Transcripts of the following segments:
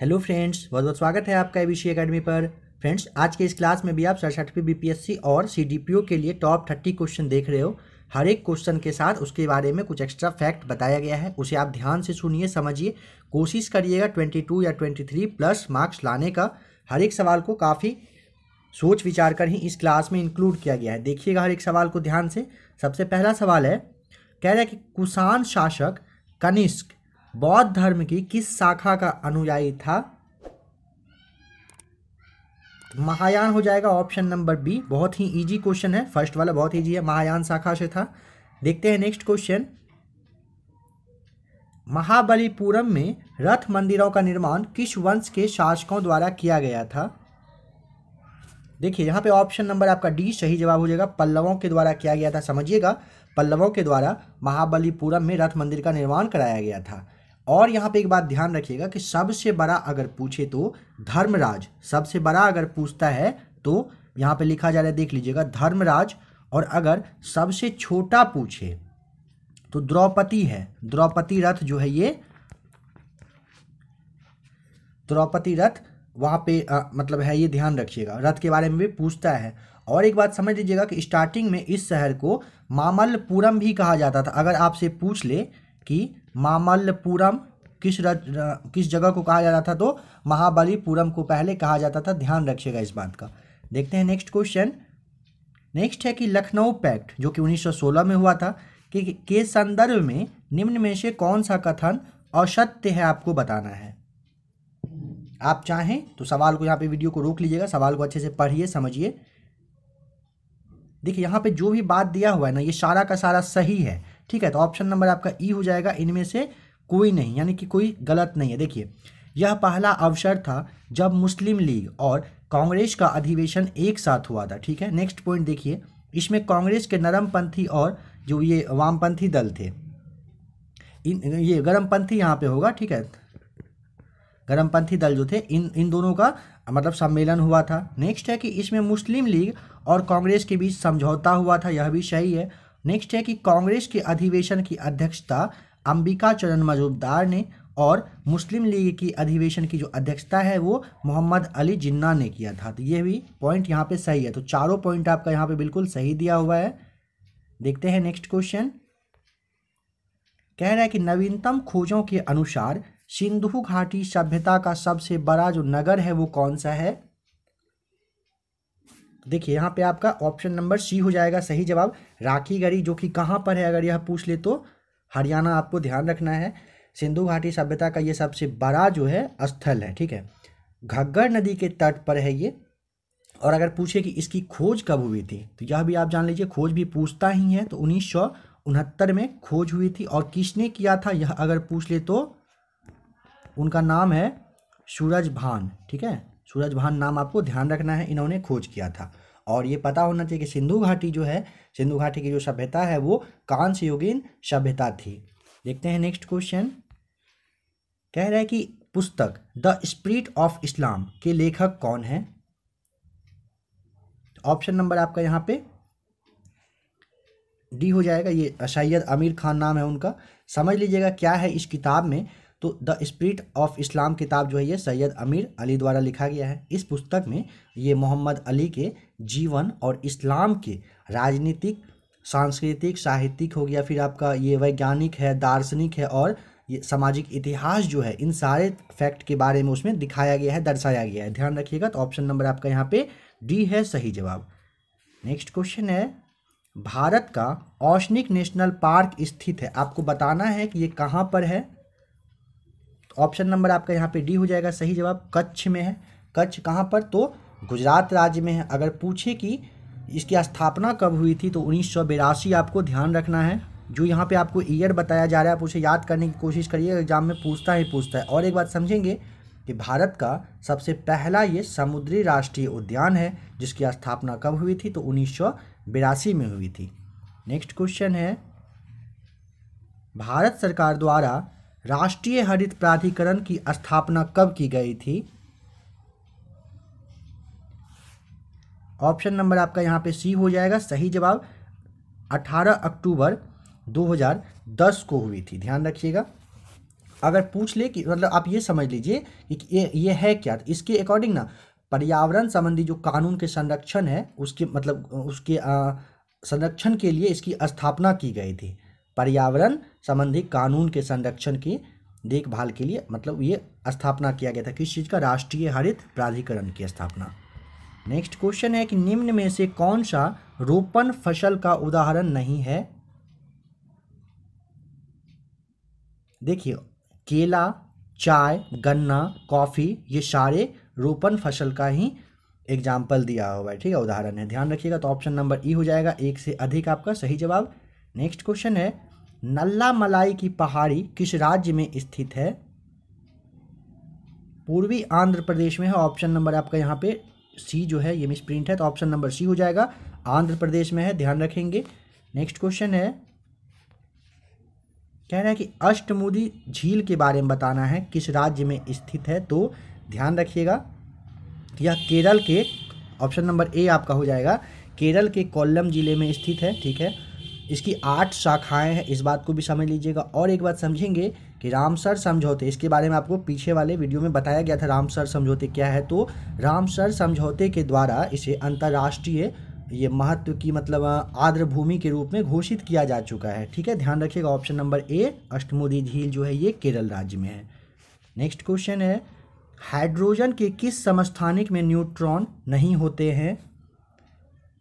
hello friends बहुत बहुत स्वागत है आपका एबीसी एकेडमी पर फ्रेंड्स आज के इस क्लास में भी आप सड़सठवीं बीपीएससी और सीडीपीओ के लिए टॉप थर्टी क्वेश्चन देख रहे हो हर एक क्वेश्चन के साथ उसके बारे में कुछ एक्स्ट्रा फैक्ट बताया गया है उसे आप ध्यान से सुनिए समझिए कोशिश करिएगा ट्वेंटी टू या ट्वेंटी थ्री प्लस मार्क्स लाने का हर एक सवाल को काफ़ी सोच विचार कर ही इस क्लास में इंक्लूड किया गया है देखिएगा हर एक सवाल को ध्यान से सबसे पहला सवाल है कह रहा है कि कुषाण शासक कनिष्क बौद्ध धर्म की किस शाखा का अनुयायी था महायान हो जाएगा ऑप्शन नंबर बी बहुत ही इजी क्वेश्चन है फर्स्ट वाला बहुत इजी है महायान शाखा से था देखते हैं नेक्स्ट क्वेश्चन महाबलीपुरम में रथ मंदिरों का निर्माण किस वंश के शासकों द्वारा किया गया था देखिए यहाँ पे ऑप्शन नंबर आपका डी सही जवाब हो जाएगा पल्लवों के द्वारा किया गया था समझिएगा पल्लवों के द्वारा महाबलीपुरम में रथ मंदिर का निर्माण कराया गया था और यहाँ पे एक बात ध्यान रखिएगा कि सबसे बड़ा अगर पूछे तो धर्मराज सबसे बड़ा अगर पूछता है तो यहाँ पे लिखा जा रहा है देख लीजिएगा धर्मराज और अगर सबसे छोटा पूछे तो द्रौपदी है द्रौपदी रथ जो है ये द्रौपदी रथ वहाँ पे आ, मतलब है ये ध्यान रखिएगा रथ के बारे में भी पूछता है और एक बात समझ लीजिएगा कि स्टार्टिंग में इस शहर को मामलपुरम भी कहा जाता था अगर आपसे पूछ ले कि मामल्लपुरम किस रज किस जगह को कहा जाता था तो महाबलीपुरम को पहले कहा जाता था ध्यान रखिएगा इस बात का देखते हैं नेक्स्ट क्वेश्चन नेक्स्ट है कि लखनऊ पैक्ट जो कि 1916 में हुआ था कि के संदर्भ में निम्न में से कौन सा कथन असत्य है आपको बताना है आप चाहें तो सवाल को यहाँ पे वीडियो को रोक लीजिएगा सवाल को अच्छे से पढ़िए समझिए देखिए यहाँ पे जो भी बात दिया हुआ है ना ये सारा का सारा सही है ठीक है तो ऑप्शन नंबर आपका ई e हो जाएगा इनमें से कोई नहीं यानी कि कोई गलत नहीं है देखिए यह पहला अवसर था जब मुस्लिम लीग और कांग्रेस का अधिवेशन एक साथ हुआ था ठीक है नेक्स्ट पॉइंट देखिए इसमें कांग्रेस के नरमपंथी और जो ये वामपंथी दल थे इन ये गर्मपंथी यहाँ पे होगा ठीक है गर्मपंथी दल जो थे इन इन दोनों का मतलब सम्मेलन हुआ था नेक्स्ट है कि इसमें मुस्लिम लीग और कांग्रेस के बीच समझौता हुआ था यह भी सही है नेक्स्ट है कि कांग्रेस के अधिवेशन की अध्यक्षता अंबिका चरण मजूमदार ने और मुस्लिम लीग की अधिवेशन की जो अध्यक्षता है वो मोहम्मद अली जिन्ना ने किया था तो ये भी पॉइंट यहाँ पे सही है तो चारों पॉइंट आपका यहाँ पे बिल्कुल सही दिया हुआ है देखते हैं नेक्स्ट क्वेश्चन कह रहा है कि नवीनतम खोजों के अनुसार सिंधु घाटी सभ्यता का सबसे बड़ा जो नगर है वो कौन सा है देखिए यहाँ पे आपका ऑप्शन नंबर सी हो जाएगा सही जवाब राखी गढ़ी जो कि कहाँ पर है अगर यह पूछ ले तो हरियाणा आपको ध्यान रखना है सिंधु घाटी सभ्यता का ये सबसे बड़ा जो है स्थल है ठीक है घग्गर नदी के तट पर है ये और अगर पूछे कि इसकी खोज कब हुई थी तो यह भी आप जान लीजिए खोज भी पूछता ही है तो उन्नीस सौ उनहत्तर में खोज हुई थी और किसने किया था यह अगर पूछ ले तो उनका नाम है सूरज भान ठीक है सूरज भान नाम आपको ध्यान रखना है इन्होंने खोज किया था और ये पता होना चाहिए कि सिंधु घाटी जो है सिंधु घाटी की जो सभ्यता है वो कांस्य युगीन सभ्यता थी देखते हैं नेक्स्ट क्वेश्चन कह रहा है कि पुस्तक द स्प्रिट ऑफ इस्लाम के लेखक कौन है ऑप्शन नंबर आपका यहाँ पे डी हो जाएगा ये सैयद अमीर खान नाम है उनका समझ लीजिएगा क्या है इस किताब में तो द स्प्रिट ऑफ इस्लाम किताब जो है ये सैयद अमीर अली द्वारा लिखा गया है इस पुस्तक में ये मोहम्मद अली के जीवन और इस्लाम के राजनीतिक सांस्कृतिक साहित्यिक हो गया फिर आपका ये वैज्ञानिक है दार्शनिक है और ये सामाजिक इतिहास जो है इन सारे फैक्ट के बारे में उसमें दिखाया गया है दर्शाया गया है ध्यान रखिएगा तो ऑप्शन नंबर आपका यहाँ पे डी है सही जवाब नेक्स्ट क्वेश्चन है भारत का औष्णिक नेशनल पार्क स्थित है आपको बताना है कि ये कहाँ पर है तो ऑप्शन नंबर आपका यहाँ पे डी हो जाएगा सही जवाब कच्छ में है कच्छ कहाँ पर तो गुजरात राज्य में है अगर पूछे कि इसकी स्थापना कब हुई थी तो उन्नीस आपको ध्यान रखना है जो यहाँ पे आपको ईयर बताया जा रहा है आप उसे याद करने की कोशिश करिए एग्जाम में पूछता ही पूछता है और एक बात समझेंगे कि भारत का सबसे पहला ये समुद्री राष्ट्रीय उद्यान है जिसकी स्थापना कब हुई थी तो उन्नीस में हुई थी नेक्स्ट क्वेश्चन है भारत सरकार द्वारा राष्ट्रीय हरित प्राधिकरण की स्थापना कब की गई थी ऑप्शन नंबर आपका यहाँ पे सी हो जाएगा सही जवाब 18 अक्टूबर 2010 को हुई थी ध्यान रखिएगा अगर पूछ ले कि मतलब आप ये समझ लीजिए कि ये ये है क्या तो इसके अकॉर्डिंग ना पर्यावरण संबंधी जो कानून के संरक्षण है उसके मतलब उसके संरक्षण के लिए इसकी स्थापना की गई थी पर्यावरण संबंधी कानून के संरक्षण की देखभाल के लिए मतलब ये स्थापना किया गया था किस चीज़ का राष्ट्रीय हरित प्राधिकरण की स्थापना नेक्स्ट क्वेश्चन है कि निम्न में से कौन सा रोपण फसल का उदाहरण नहीं है देखिए केला चाय गन्ना कॉफ़ी ये सारे रोपण फसल का ही एग्जाम्पल दिया हुआ है ठीक है उदाहरण है ध्यान रखिएगा तो ऑप्शन नंबर ई हो जाएगा एक से अधिक आपका सही जवाब नेक्स्ट क्वेश्चन है नल्ला मलाई की पहाड़ी किस राज्य में स्थित है पूर्वी आंध्र प्रदेश में है ऑप्शन नंबर आपका यहाँ पे सी जो है ये मिस प्रिंट है तो ऑप्शन नंबर सी हो जाएगा आंध्र प्रदेश में है ध्यान रखेंगे नेक्स्ट क्वेश्चन है कह रहा है कि अष्टमुदी झील के बारे में बताना है किस राज्य में स्थित है तो ध्यान रखिएगा यह केरल के ऑप्शन नंबर ए आपका हो जाएगा केरल के कोल्लम जिले में स्थित है ठीक है इसकी आठ शाखाएं हैं इस बात को भी समझ लीजिएगा और एक बात समझेंगे कि रामसर समझौते इसके बारे में आपको पीछे वाले वीडियो में बताया गया था रामसर समझौते क्या है तो रामसर समझौते के द्वारा इसे अंतर्राष्ट्रीय ये महत्व की मतलब आर्द्र भूमि के रूप में घोषित किया जा चुका है ठीक है ध्यान रखिएगा ऑप्शन नंबर ए अष्टमोदी झील जो है ये केरल राज्य में है नेक्स्ट क्वेश्चन है हाइड्रोजन के किस समस्थानिक में न्यूट्रॉन नहीं होते हैं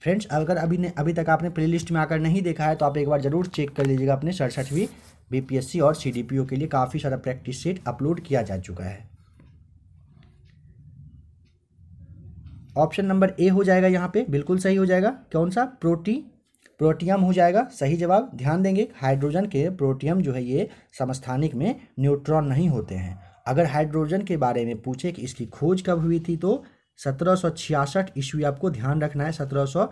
फ्रेंड्स अगर अभी ने अभी तक आपने प्लेलिस्ट में आकर नहीं देखा है तो आप एक बार जरूर चेक कर लीजिएगा अपने सड़सठवीं बीपीएससी और सीडीपीओ के लिए काफ़ी सारा प्रैक्टिस सेट अपलोड किया जा चुका है ऑप्शन नंबर ए हो जाएगा यहाँ पे बिल्कुल सही हो जाएगा कौन सा प्रोटी प्रोटियम हो जाएगा सही जवाब ध्यान देंगे हाइड्रोजन के प्रोटियम जो है ये समस्थानिक में न्यूट्रॉन नहीं होते हैं अगर हाइड्रोजन के बारे में पूछे कि इसकी खोज कब हुई थी तो सत्रह ईस्वी आपको ध्यान रखना है सत्रह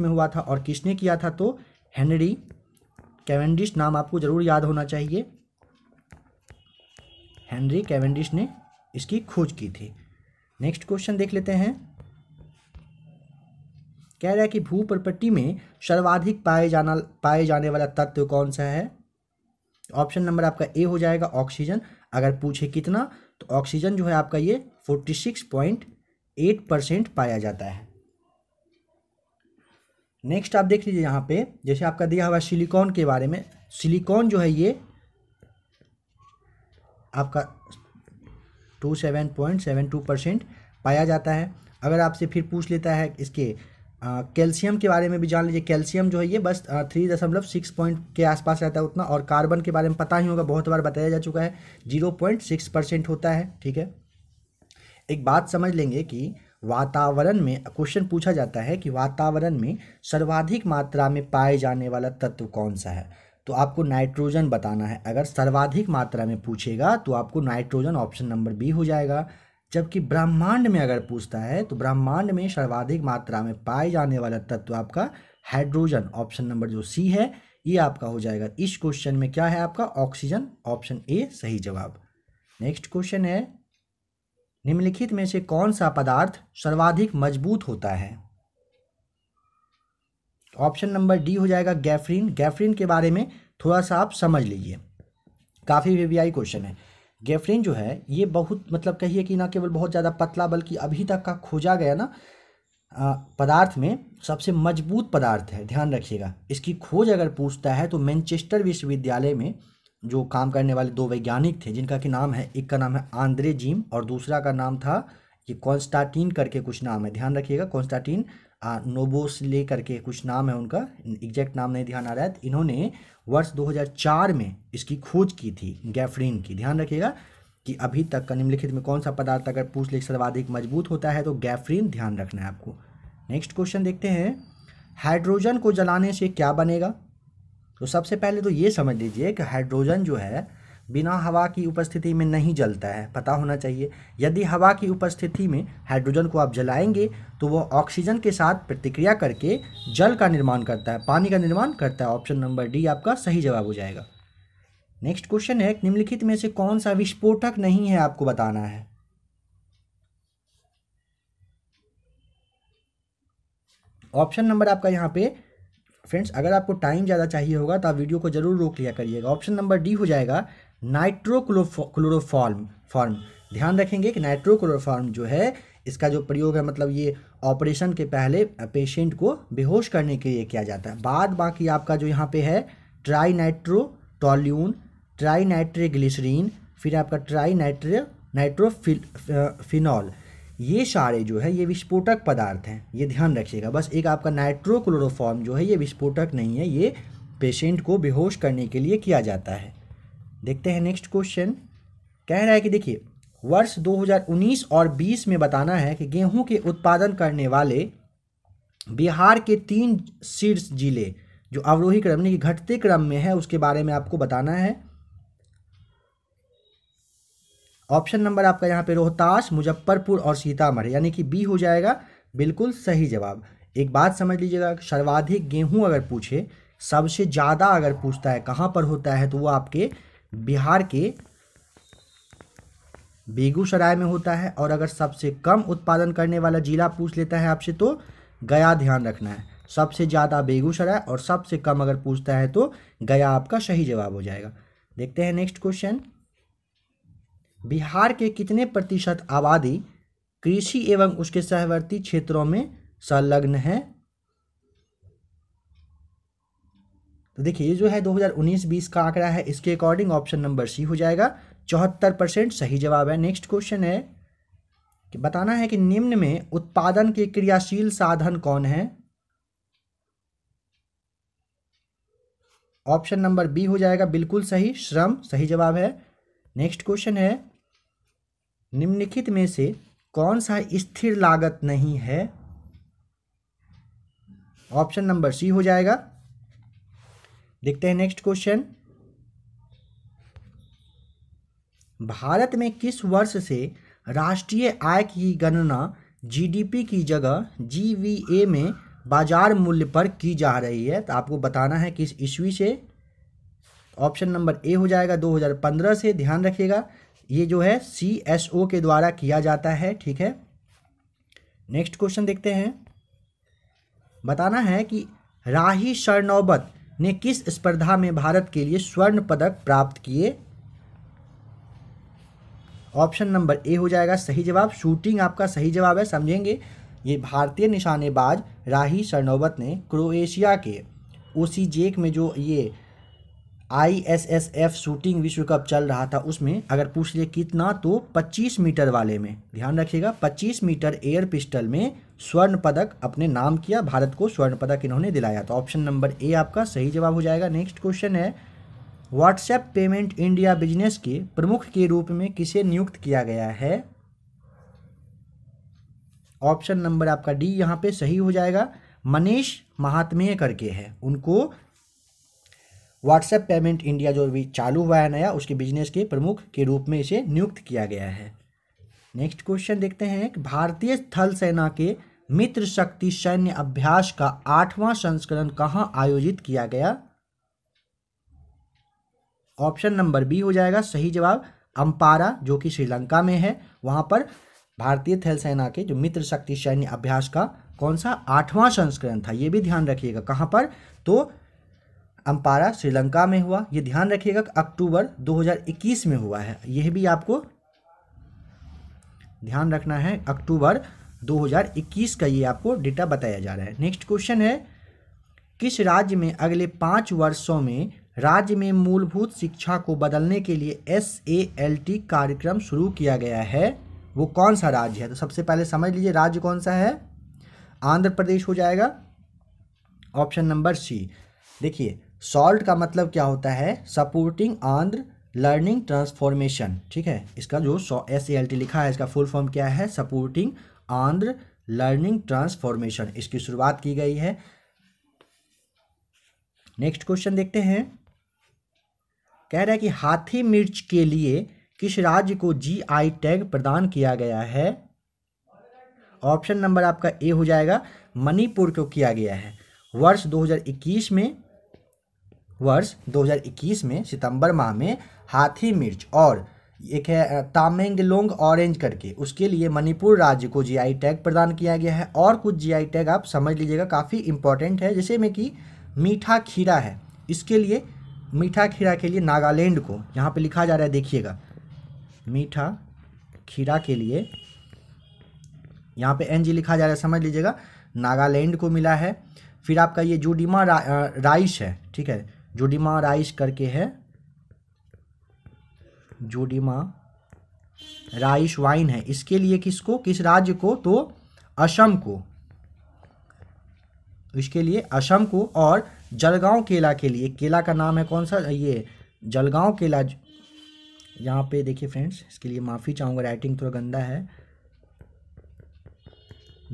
में हुआ था और किसने किया था तो हेनरी कैवेंडिश नाम आपको जरूर याद होना चाहिए हेनरी कैवेंडिश ने इसकी खोज की थी नेक्स्ट क्वेश्चन देख लेते हैं कह रहा है कि भू प्रपट्टी में सर्वाधिक पाए जाना पाए जाने वाला तत्व कौन सा है ऑप्शन नंबर आपका ए हो जाएगा ऑक्सीजन अगर पूछे कितना तो ऑक्सीजन जो है आपका ये forty six point eight percent पाया जाता है नेक्स्ट आप देख लीजिए यहाँ पे जैसे आपका दिया हुआ सिलिकॉन के बारे में सिलिकॉन जो है ये आपका two seven point seven two percent पाया जाता है अगर आपसे फिर पूछ लेता है इसके कैल्शियम के बारे में भी जान लीजिए कैल्शियम जो है ये बस थ्री दशमलव सिक्स पॉइंट के आसपास रहता है उतना और कार्बन के बारे में पता ही होगा बहुत बार बताया जा चुका है जीरो पॉइंट सिक्स परसेंट होता है ठीक है एक बात समझ लेंगे कि वातावरण में क्वेश्चन पूछा जाता है कि वातावरण में सर्वाधिक मात्रा में पाए जाने वाला तत्व कौन सा है तो आपको नाइट्रोजन बताना है अगर सर्वाधिक मात्रा में पूछेगा तो आपको नाइट्रोजन ऑप्शन नंबर बी हो जाएगा जबकि ब्रह्मांड में अगर पूछता है तो ब्रह्मांड में सर्वाधिक मात्रा में पाए जाने वाला तत्व आपका हाइड्रोजन ऑप्शन नंबर जो सी है ये आपका हो जाएगा इस क्वेश्चन में क्या है आपका ऑक्सीजन ऑप्शन ए सही जवाब नेक्स्ट क्वेश्चन है निम्नलिखित में से कौन सा पदार्थ सर्वाधिक मजबूत होता है ऑप्शन नंबर डी हो जाएगा गैफरीन गैफरीन के बारे में थोड़ा सा आप समझ लीजिए काफ़ी वीवीआई क्वेश्चन है गैफरीन जो है ये बहुत मतलब कहिए कि ना केवल बहुत ज़्यादा पतला बल्कि अभी तक का खोजा गया ना पदार्थ में सबसे मजबूत पदार्थ है ध्यान रखिएगा इसकी खोज अगर पूछता है तो मैनचेस्टर विश्वविद्यालय में जो काम करने वाले दो वैज्ञानिक थे जिनका कि नाम है एक का नाम है आंद्रे जीम और दूसरा का नाम था ये कॉन्स्टाटीन करके कुछ नाम है ध्यान रखिएगा कॉन्स्टाटीन नोबोसले करके कुछ नाम है उनका एग्जैक्ट नाम नहीं ध्यान आ रहा है इन्होंने वर्ष 2004 में इसकी खोज की थी गैफरीन की ध्यान रखिएगा कि अभी तक का निम्नलिखित में कौन सा पदार्थ अगर पूछ ले सर्वाधिक मजबूत होता है तो गैफरीन ध्यान रखना है आपको नेक्स्ट क्वेश्चन देखते हैं हाइड्रोजन को जलाने से क्या बनेगा तो सबसे पहले तो ये समझ लीजिए कि हाइड्रोजन जो है बिना हवा की उपस्थिति में नहीं जलता है पता होना चाहिए यदि हवा की उपस्थिति में हाइड्रोजन को आप जलाएंगे तो वो ऑक्सीजन के साथ प्रतिक्रिया करके जल का निर्माण करता है पानी का निर्माण करता है ऑप्शन नंबर डी आपका सही जवाब हो जाएगा नेक्स्ट क्वेश्चन है निम्नलिखित में से कौन सा विस्फोटक नहीं है आपको बताना है ऑप्शन नंबर आपका यहाँ पे फ्रेंड्स अगर आपको टाइम ज़्यादा चाहिए होगा तो आप वीडियो को ज़रूर रोक लिया करिएगा ऑप्शन नंबर डी हो जाएगा नाइट्रोक्लोरोफॉर्म फॉर्म ध्यान रखेंगे कि नाइट्रोक्लोरोफॉर्म जो है इसका जो प्रयोग है मतलब ये ऑपरेशन के पहले पेशेंट को बेहोश करने के लिए किया जाता है बाद बाकी आपका जो यहाँ पे है ट्राई नाइट्रोटोल्यून ट्राई नाइट्रेग्लिसरीन फिर आपका ट्राई नाइट्रे फिनॉल ये सारे जो है ये विस्फोटक पदार्थ हैं ये ध्यान रखिएगा बस एक आपका नाइट्रोक्लोरोफॉर्म जो है ये विस्फोटक नहीं है ये पेशेंट को बेहोश करने के लिए किया जाता है देखते हैं नेक्स्ट क्वेश्चन कह रहा है कि देखिए वर्ष 2019 और 20 में बताना है कि गेहूं के उत्पादन करने वाले बिहार के तीन शीर्ष जिले जो अवरोही क्रम यानी कि घटते क्रम में है उसके बारे में आपको बताना है ऑप्शन नंबर आपका यहाँ पे रोहतास मुजफ्फरपुर और सीतामढ़ी यानी कि बी हो जाएगा बिल्कुल सही जवाब एक बात समझ लीजिएगा सर्वाधिक गेहूं अगर पूछे सबसे ज़्यादा अगर पूछता है कहाँ पर होता है तो वो आपके बिहार के बेगूसराय में होता है और अगर सबसे कम उत्पादन करने वाला जिला पूछ लेता है आपसे तो गया ध्यान रखना है सबसे ज़्यादा बेगूसराय और सबसे कम अगर पूछता है तो गया आपका सही जवाब हो जाएगा देखते हैं नेक्स्ट क्वेश्चन बिहार के कितने प्रतिशत आबादी कृषि एवं उसके सहवर्ती क्षेत्रों में संलग्न है तो देखिए ये जो है 2019-20 का आंकड़ा है इसके अकॉर्डिंग ऑप्शन नंबर सी हो जाएगा चौहत्तर परसेंट सही जवाब है नेक्स्ट क्वेश्चन है कि बताना है कि निम्न में उत्पादन के क्रियाशील साधन कौन है ऑप्शन नंबर बी हो जाएगा बिल्कुल सही श्रम सही जवाब है नेक्स्ट क्वेश्चन है निम्नलिखित में से कौन सा स्थिर लागत नहीं है ऑप्शन नंबर सी हो जाएगा देखते हैं नेक्स्ट क्वेश्चन भारत में किस वर्ष से राष्ट्रीय आय की गणना जीडीपी की जगह जीवीए में बाजार मूल्य पर की जा रही है तो आपको बताना है किस ईस्वी से ऑप्शन नंबर ए हो जाएगा 2015 से ध्यान रखिएगा ये जो है सी एस ओ के द्वारा किया जाता है ठीक है नेक्स्ट क्वेश्चन देखते हैं बताना है कि राही शर्नौबत ने किस स्पर्धा में भारत के लिए स्वर्ण पदक प्राप्त किए ऑप्शन नंबर ए हो जाएगा सही जवाब शूटिंग आपका सही जवाब है समझेंगे ये भारतीय निशानेबाज राही शर्नौबत ने क्रोएशिया के ओसी जेक में जो ये आईएसएसएफ शूटिंग विश्व कप चल रहा था उसमें अगर पूछ लिया कितना तो 25 मीटर वाले में ध्यान रखिएगा 25 मीटर एयर पिस्टल में स्वर्ण पदक अपने नाम किया भारत को स्वर्ण पदक इन्होंने दिलाया तो ऑप्शन नंबर ए आपका सही जवाब हो जाएगा नेक्स्ट क्वेश्चन है व्हाट्सएप पेमेंट इंडिया बिजनेस के प्रमुख के रूप में किसे नियुक्त किया गया है ऑप्शन नंबर आपका डी यहाँ पे सही हो जाएगा मनीष महात्मेय करके है उनको व्हाट्सएप पेमेंट इंडिया जो भी चालू हुआ है नया उसके बिजनेस के प्रमुख के रूप में इसे नियुक्त किया गया है नेक्स्ट क्वेश्चन देखते हैं कि भारतीय थल सेना के मित्र शक्ति सैन्य अभ्यास का आठवां संस्करण कहाँ आयोजित किया गया ऑप्शन नंबर बी हो जाएगा सही जवाब अंपारा जो कि श्रीलंका में है वहां पर भारतीय थल सेना के जो मित्र शक्ति सैन्य अभ्यास का कौन सा आठवां संस्करण था ये भी ध्यान रखिएगा कहाँ पर तो अंपारा श्रीलंका में हुआ ये ध्यान रखिएगा अक्टूबर 2021 में हुआ है यह भी आपको ध्यान रखना है अक्टूबर 2021 का ये आपको डेटा बताया जा रहा है नेक्स्ट क्वेश्चन है किस राज्य में अगले पाँच वर्षों में राज्य में मूलभूत शिक्षा को बदलने के लिए एस ए एल टी कार्यक्रम शुरू किया गया है वो कौन सा राज्य है तो सबसे पहले समझ लीजिए राज्य कौन सा है आंध्र प्रदेश हो जाएगा ऑप्शन नंबर सी देखिए सॉल्ट का मतलब क्या होता है सपोर्टिंग आंध्र लर्निंग ट्रांसफॉर्मेशन ठीक है इसका जो एस ए एल टी लिखा है इसका फुल फॉर्म क्या है सपोर्टिंग आंध्र लर्निंग ट्रांसफॉर्मेशन इसकी शुरुआत की गई है नेक्स्ट क्वेश्चन देखते हैं कह रहा है कि हाथी मिर्च के लिए किस राज्य को जी आई टैग प्रदान किया गया है ऑप्शन नंबर आपका ए हो जाएगा मणिपुर को किया गया है वर्ष 2021 में वर्ष 2021 में सितंबर माह में हाथी मिर्च और एक है तामेंगलोंग ऑरेंज करके उसके लिए मणिपुर राज्य को जीआई टैग प्रदान किया गया है और कुछ जीआई टैग आप समझ लीजिएगा काफ़ी इंपॉर्टेंट है जैसे में कि मीठा खीरा है इसके लिए मीठा खीरा के लिए नागालैंड को यहाँ पे लिखा जा रहा है देखिएगा मीठा खीरा के लिए यहाँ पे एनजी लिखा जा रहा है समझ लीजिएगा नागालैंड को मिला है फिर आपका ये जूडिमा रा, राइस है ठीक है राइस करके है जोडिमा राइस वाइन है इसके लिए किसको किस राज्य को तो असम को इसके लिए असम को और जलगांव केला के लिए केला का नाम है कौन सा ये जलगांव केला यहाँ पे देखिए फ्रेंड्स इसके लिए माफ़ी चाहूंगा राइटिंग थोड़ा गंदा है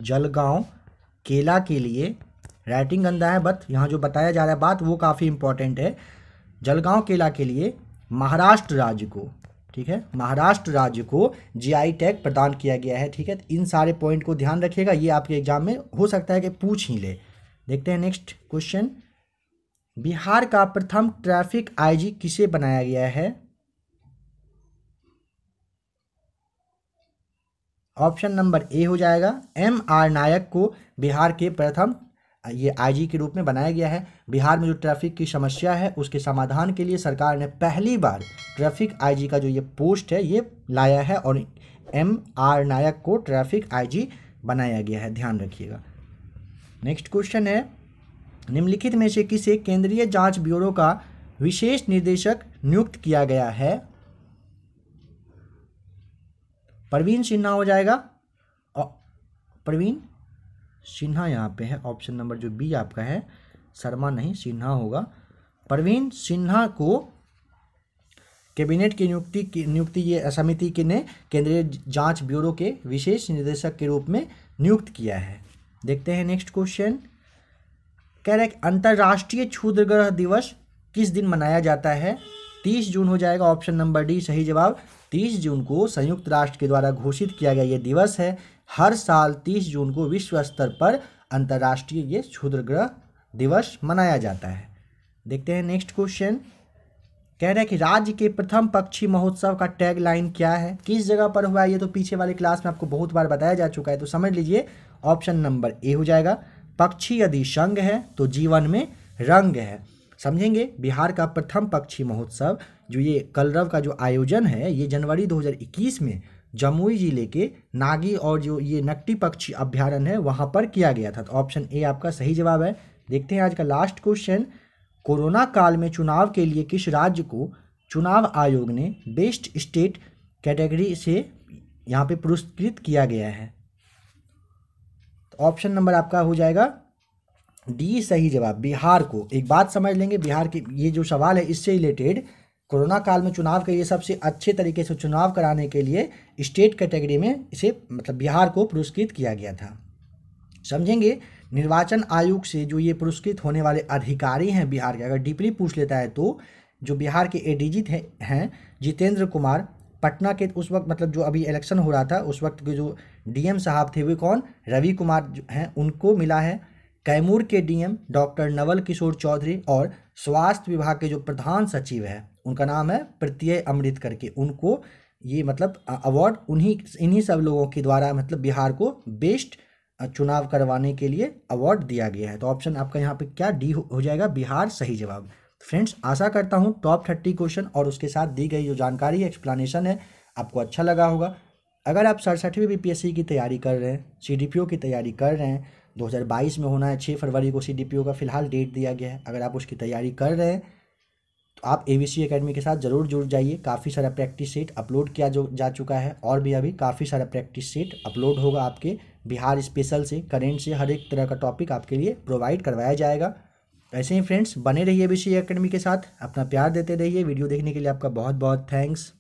जलगांव केला के लिए राइटिंग गंदा है बट यहाँ जो बताया जा रहा है बात वो काफ़ी इंपॉर्टेंट है जलगांव केला के लिए महाराष्ट्र राज्य को ठीक है महाराष्ट्र राज्य को जीआई टैग प्रदान किया गया है ठीक है इन सारे पॉइंट को ध्यान रखिएगा ये आपके एग्जाम में हो सकता है कि पूछ ही ले देखते हैं नेक्स्ट क्वेश्चन बिहार का प्रथम ट्रैफिक आईजी किसे बनाया गया है ऑप्शन नंबर ए हो जाएगा एम आर नायक को बिहार के प्रथम ये आईजी के रूप में बनाया गया है बिहार में जो ट्रैफिक की समस्या है उसके समाधान के लिए सरकार ने पहली बार ट्रैफिक आईजी का जो ये पोस्ट है ये लाया है और एम आर नायक को ट्रैफिक आईजी बनाया गया है ध्यान रखिएगा नेक्स्ट क्वेश्चन है निम्नलिखित में से किसे केंद्रीय जांच ब्यूरो का विशेष निदेशक नियुक्त किया गया है प्रवीण सिन्हा हो जाएगा प्रवीण सिन्हा यहाँ पे है ऑप्शन नंबर जो बी आपका है शर्मा नहीं सिन्हा होगा प्रवीण सिन्हा को कैबिनेट की नियुक्ति की नियुक्ति ये समिति के ने केंद्रीय जांच ब्यूरो के विशेष निदेशक के रूप में नियुक्त किया है देखते हैं नेक्स्ट क्वेश्चन कह रहे अंतर्राष्ट्रीय ग्रह दिवस किस दिन मनाया जाता है तीस जून हो जाएगा ऑप्शन नंबर डी सही जवाब तीस जून को संयुक्त राष्ट्र के द्वारा घोषित किया गया ये दिवस है हर साल तीस जून को विश्व स्तर पर अंतर्राष्ट्रीय ये ग्रह दिवस मनाया जाता है देखते हैं नेक्स्ट क्वेश्चन कह रहे हैं कि राज्य के प्रथम पक्षी महोत्सव का टैग लाइन क्या है किस जगह पर हुआ है ये तो पीछे वाले क्लास में आपको बहुत बार बताया जा चुका है तो समझ लीजिए ऑप्शन नंबर ए हो जाएगा पक्षी यदि संघ है तो जीवन में रंग है समझेंगे बिहार का प्रथम पक्षी महोत्सव जो ये कलरव का जो आयोजन है ये जनवरी 2021 में जमुई जिले के नागी और जो ये नट्टी पक्षी अभ्यारण है वहाँ पर किया गया था तो ऑप्शन ए आपका सही जवाब है देखते हैं आज का लास्ट क्वेश्चन कोरोना काल में चुनाव के लिए किस राज्य को चुनाव आयोग ने बेस्ट स्टेट कैटेगरी से यहाँ पे पुरस्कृत किया गया है तो ऑप्शन नंबर आपका हो जाएगा डी सही जवाब बिहार को एक बात समझ लेंगे बिहार के ये जो सवाल है इससे रिलेटेड कोरोना काल में चुनाव के लिए सबसे अच्छे तरीके से चुनाव कराने के लिए स्टेट कैटेगरी में इसे मतलब बिहार को पुरस्कृत किया गया था समझेंगे निर्वाचन आयोग से जो ये पुरस्कृत होने वाले अधिकारी हैं बिहार के अगर डीपली पूछ लेता है तो जो बिहार के जी थे हैं जितेंद्र कुमार पटना के उस वक्त मतलब जो अभी इलेक्शन हो रहा था उस वक्त के जो डीएम साहब थे वे कौन रवि कुमार हैं उनको मिला है कैमूर के डीएम डॉक्टर नवल किशोर चौधरी और स्वास्थ्य विभाग के जो प्रधान सचिव है उनका नाम है प्रत्यय अमृत करके उनको ये मतलब अवार्ड उन्हीं इन्हीं सब लोगों के द्वारा मतलब बिहार को बेस्ट चुनाव करवाने के लिए अवार्ड दिया गया है तो ऑप्शन आपका यहाँ पे क्या डी हो जाएगा बिहार सही जवाब फ्रेंड्स आशा करता हूँ टॉप थर्टी क्वेश्चन और उसके साथ दी गई जो जानकारी एक्सप्लानेशन है आपको अच्छा लगा होगा अगर आप सड़सठवीं सी की तैयारी कर रहे हैं ओ की तैयारी कर रहे हैं 2022 में होना है छः फरवरी को सी का फ़िलहाल डेट दिया गया है अगर आप उसकी तैयारी कर रहे हैं तो आप ए वी सी अकेडमी के साथ ज़रूर जुड़ जाइए काफ़ी सारा प्रैक्टिस सेट अपलोड किया जो जा चुका है और भी अभी काफ़ी सारा प्रैक्टिस सेट अपलोड होगा आपके बिहार स्पेशल से करेंट से हर एक तरह का टॉपिक आपके लिए प्रोवाइड करवाया जाएगा ऐसे ही फ्रेंड्स बने रहिए ए वी सी अकेडमी के साथ अपना प्यार देते रहिए वीडियो देखने के लिए आपका बहुत बहुत थैंक्स